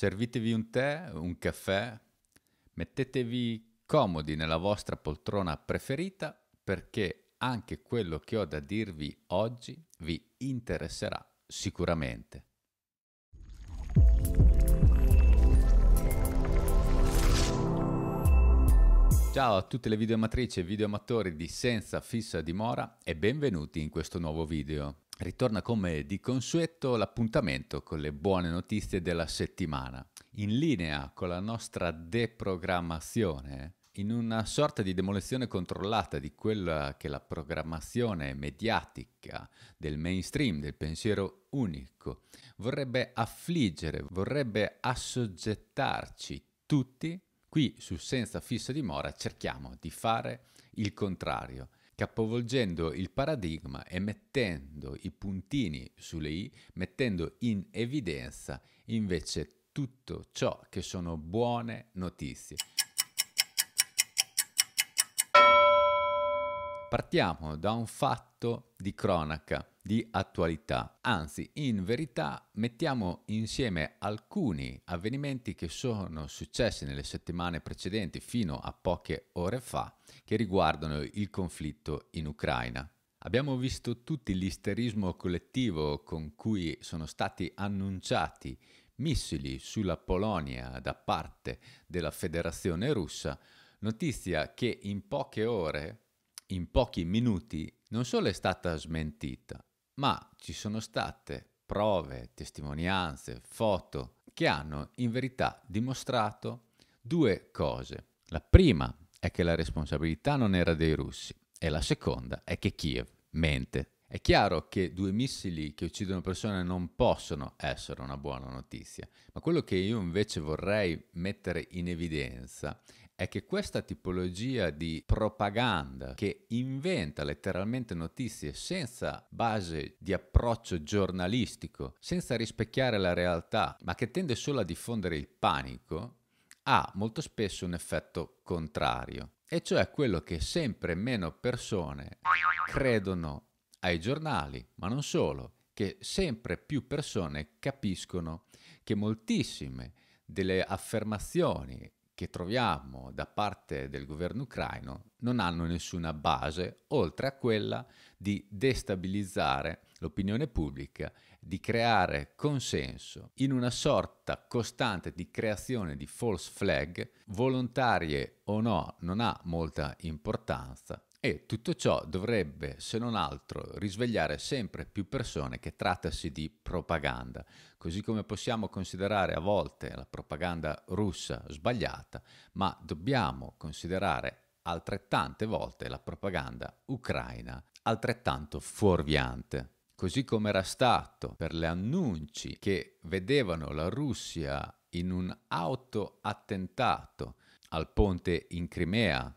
Servitevi un tè, un caffè, mettetevi comodi nella vostra poltrona preferita perché anche quello che ho da dirvi oggi vi interesserà sicuramente. Ciao a tutte le videoamatrici e videoamatori di Senza Fissa Dimora e benvenuti in questo nuovo video. Ritorna come di consueto l'appuntamento con le buone notizie della settimana. In linea con la nostra deprogrammazione, in una sorta di demolizione controllata di quella che la programmazione mediatica del mainstream, del pensiero unico, vorrebbe affliggere, vorrebbe assoggettarci tutti, qui su Senza Fissa Dimora cerchiamo di fare il contrario, capovolgendo il paradigma e mettendo i puntini sulle i, mettendo in evidenza invece tutto ciò che sono buone notizie. Partiamo da un fatto di cronaca, di attualità. Anzi, in verità mettiamo insieme alcuni avvenimenti che sono successi nelle settimane precedenti fino a poche ore fa che riguardano il conflitto in Ucraina. Abbiamo visto tutti l'isterismo collettivo con cui sono stati annunciati missili sulla Polonia da parte della Federazione russa, notizia che in poche ore in pochi minuti non solo è stata smentita, ma ci sono state prove, testimonianze, foto che hanno in verità dimostrato due cose. La prima è che la responsabilità non era dei russi e la seconda è che Kiev mente è chiaro che due missili che uccidono persone non possono essere una buona notizia, ma quello che io invece vorrei mettere in evidenza è che questa tipologia di propaganda che inventa letteralmente notizie senza base di approccio giornalistico, senza rispecchiare la realtà, ma che tende solo a diffondere il panico, ha molto spesso un effetto contrario, e cioè quello che sempre meno persone credono ai giornali, ma non solo, che sempre più persone capiscono che moltissime delle affermazioni che troviamo da parte del governo ucraino non hanno nessuna base oltre a quella di destabilizzare l'opinione pubblica, di creare consenso in una sorta costante di creazione di false flag, volontarie o no, non ha molta importanza, e tutto ciò dovrebbe, se non altro, risvegliare sempre più persone che trattasi di propaganda, così come possiamo considerare a volte la propaganda russa sbagliata, ma dobbiamo considerare altrettante volte la propaganda ucraina altrettanto fuorviante. Così come era stato per gli annunci che vedevano la Russia in un autoattentato al ponte in Crimea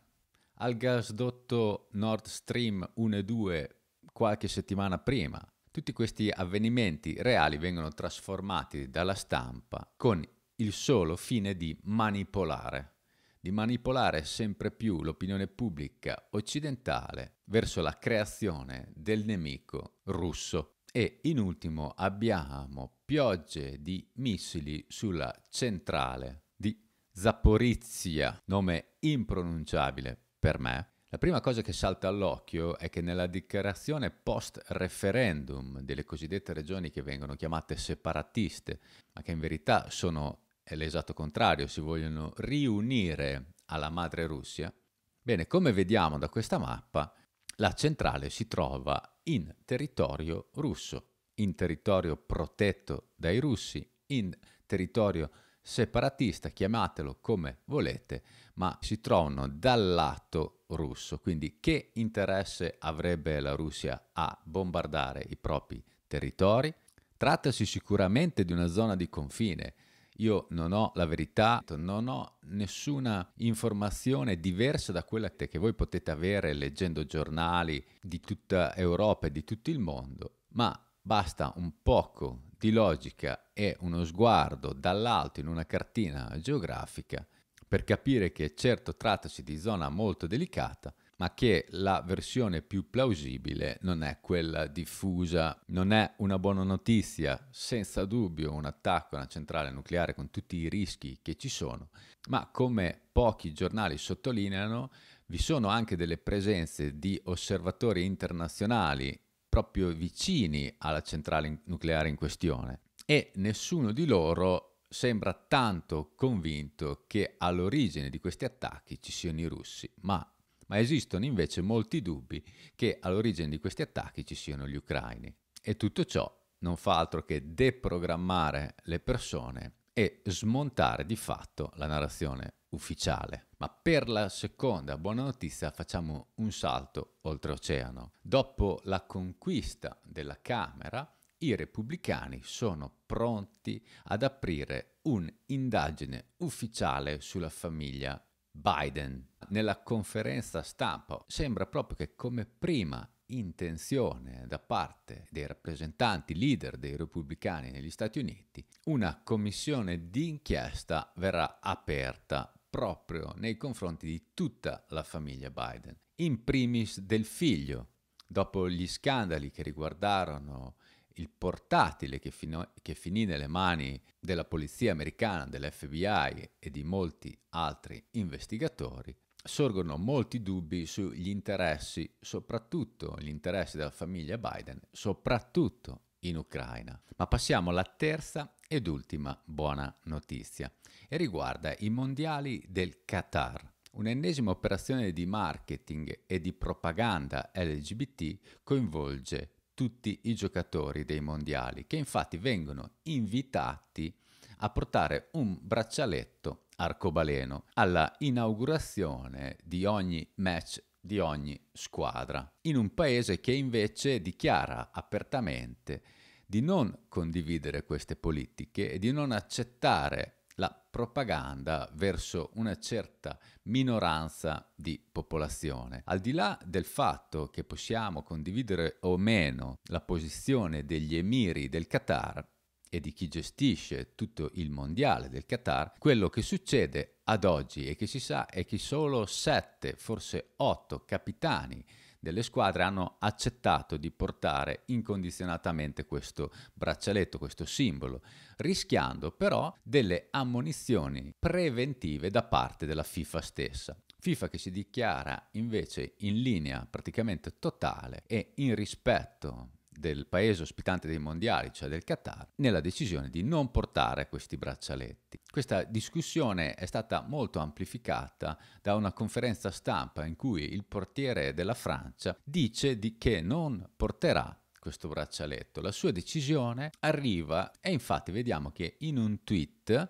al gasdotto Nord Stream 1 e 2 qualche settimana prima. Tutti questi avvenimenti reali vengono trasformati dalla stampa con il solo fine di manipolare, di manipolare sempre più l'opinione pubblica occidentale verso la creazione del nemico russo. E in ultimo abbiamo piogge di missili sulla centrale di Zaporizia, nome impronunciabile per me, la prima cosa che salta all'occhio è che nella dichiarazione post-referendum delle cosiddette regioni che vengono chiamate separatiste, ma che in verità sono l'esatto contrario, si vogliono riunire alla madre Russia, bene, come vediamo da questa mappa, la centrale si trova in territorio russo, in territorio protetto dai russi, in territorio separatista, chiamatelo come volete, ma si trovano dal lato russo. Quindi che interesse avrebbe la Russia a bombardare i propri territori? Trattasi sicuramente di una zona di confine. Io non ho la verità, non ho nessuna informazione diversa da quella che voi potete avere leggendo giornali di tutta Europa e di tutto il mondo, ma basta un poco di logica e uno sguardo dall'alto in una cartina geografica per capire che certo trattasi di zona molto delicata, ma che la versione più plausibile non è quella diffusa. Non è una buona notizia, senza dubbio, un attacco a una centrale nucleare con tutti i rischi che ci sono, ma come pochi giornali sottolineano, vi sono anche delle presenze di osservatori internazionali proprio vicini alla centrale nucleare in questione e nessuno di loro sembra tanto convinto che all'origine di questi attacchi ci siano i russi, ma, ma esistono invece molti dubbi che all'origine di questi attacchi ci siano gli ucraini. E tutto ciò non fa altro che deprogrammare le persone e smontare di fatto la narrazione ufficiale. Ma per la seconda buona notizia facciamo un salto oltreoceano. Dopo la conquista della Camera, i repubblicani sono pronti ad aprire un'indagine ufficiale sulla famiglia Biden. Nella conferenza stampa sembra proprio che come prima intenzione da parte dei rappresentanti leader dei repubblicani negli Stati Uniti, una commissione d'inchiesta verrà aperta proprio nei confronti di tutta la famiglia Biden, in primis del figlio, dopo gli scandali che riguardarono il portatile che, fino, che, finì nelle mani della polizia americana, dell'FBI e di molti altri investigatori, sorgono molti dubbi sugli interessi, soprattutto gli interessi della famiglia Biden, soprattutto in Ucraina. Ma passiamo alla terza ed ultima buona notizia e riguarda i mondiali del Qatar. Un'ennesima operazione di marketing e di propaganda LGBT coinvolge tutti i giocatori dei mondiali che infatti vengono invitati a portare un braccialetto arcobaleno alla inaugurazione di ogni match di ogni squadra, in un paese che invece dichiara apertamente di non condividere queste politiche e di non accettare la propaganda verso una certa minoranza di popolazione. Al di là del fatto che possiamo condividere o meno la posizione degli emiri del Qatar, e di chi gestisce tutto il mondiale del Qatar, quello che succede ad oggi e che si sa è che solo sette, forse otto capitani delle squadre hanno accettato di portare incondizionatamente questo braccialetto, questo simbolo, rischiando però delle ammonizioni preventive da parte della FIFA stessa. FIFA che si dichiara invece in linea praticamente totale e in rispetto del paese ospitante dei mondiali, cioè del Qatar, nella decisione di non portare questi braccialetti. Questa discussione è stata molto amplificata da una conferenza stampa in cui il portiere della Francia dice di che non porterà questo braccialetto. La sua decisione arriva e infatti vediamo che in un tweet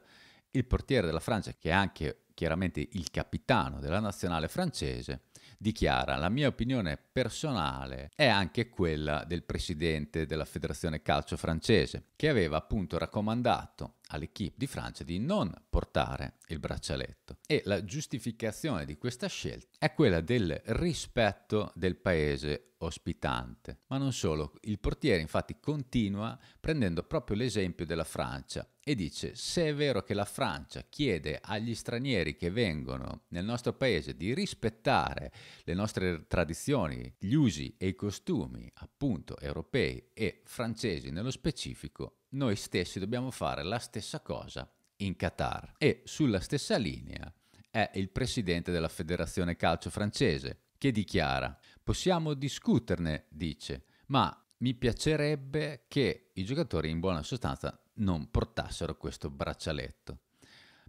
il portiere della Francia, che è anche chiaramente il capitano della nazionale francese, dichiara la mia opinione personale è anche quella del presidente della federazione calcio francese, che aveva appunto raccomandato all'equipe di Francia di non portare il braccialetto. E la giustificazione di questa scelta è quella del rispetto del paese ospitante. Ma non solo, il portiere infatti continua prendendo proprio l'esempio della Francia, e dice se è vero che la Francia chiede agli stranieri che vengono nel nostro paese di rispettare le nostre tradizioni, gli usi e i costumi appunto europei e francesi nello specifico, noi stessi dobbiamo fare la stessa cosa in Qatar. E sulla stessa linea è il presidente della Federazione Calcio francese che dichiara possiamo discuterne, dice, ma mi piacerebbe che i giocatori in buona sostanza non portassero questo braccialetto,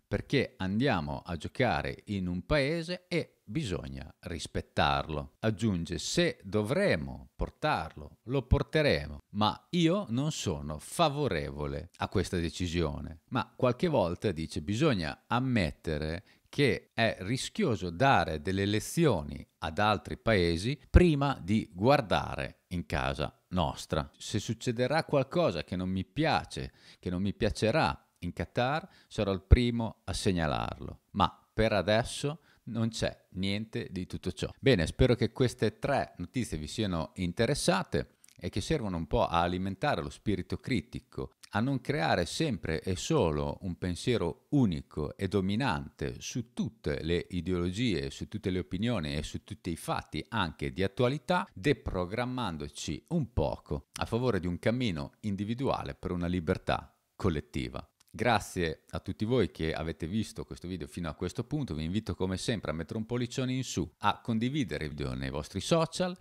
perché andiamo a giocare in un paese e bisogna rispettarlo. Aggiunge, se dovremo portarlo, lo porteremo, ma io non sono favorevole a questa decisione. Ma qualche volta dice, bisogna ammettere che è rischioso dare delle lezioni ad altri paesi prima di guardare in casa nostra. Se succederà qualcosa che non mi piace, che non mi piacerà in Qatar, sarò il primo a segnalarlo. Ma per adesso non c'è niente di tutto ciò. Bene, spero che queste tre notizie vi siano interessate e che servono un po' a alimentare lo spirito critico a non creare sempre e solo un pensiero unico e dominante su tutte le ideologie, su tutte le opinioni e su tutti i fatti anche di attualità, deprogrammandoci un poco a favore di un cammino individuale per una libertà collettiva. Grazie a tutti voi che avete visto questo video fino a questo punto, vi invito come sempre a mettere un pollicione in su, a condividere il video nei vostri social,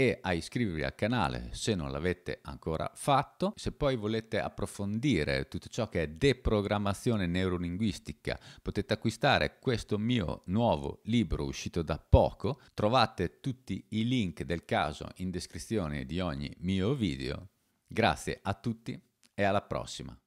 e a iscrivervi al canale se non l'avete ancora fatto. Se poi volete approfondire tutto ciò che è deprogrammazione neurolinguistica, potete acquistare questo mio nuovo libro uscito da poco. Trovate tutti i link del caso in descrizione di ogni mio video. Grazie a tutti e alla prossima.